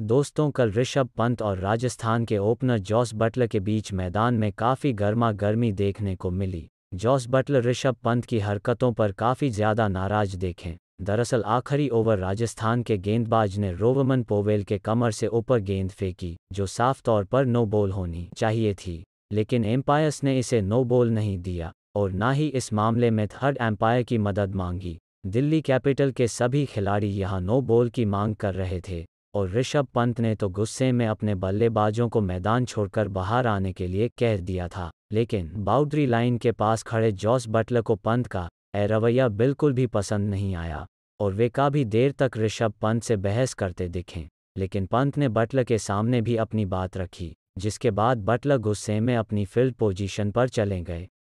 दोस्तों कल ऋषभ पंत और राजस्थान के ओपनर जॉस बटलर के बीच मैदान में काफ़ी गर्मा गर्मी देखने को मिली जॉस बटलर ऋषभ पंत की हरकतों पर काफ़ी ज़्यादा नाराज देखें दरअसल आखिरी ओवर राजस्थान के गेंदबाज ने रोवमन पोवेल के कमर से ऊपर गेंद फेंकी जो साफ तौर पर नो बॉल होनी चाहिए थी लेकिन एम्पायर्स ने इसे नो बॉल नहीं दिया और न ही इस मामले में थर्ड एम्पायर की मदद मांगी दिल्ली कैपिटल के सभी खिलाड़ी यहां नो बॉल की मांग कर रहे थे और ऋषभ पंत ने तो गुस्से में अपने बल्लेबाजों को मैदान छोड़कर बाहर आने के लिए कह दिया था लेकिन बाउंड्री लाइन के पास खड़े जॉस बटलर को पंत का ए रवैया बिल्कुल भी पसंद नहीं आया और वे काफी देर तक ऋषभ पंत से बहस करते दिखे लेकिन पंत ने बटलर के सामने भी अपनी बात रखी जिसके बाद बटलर गुस्से में अपनी फील्ड पोजीशन पर चले गए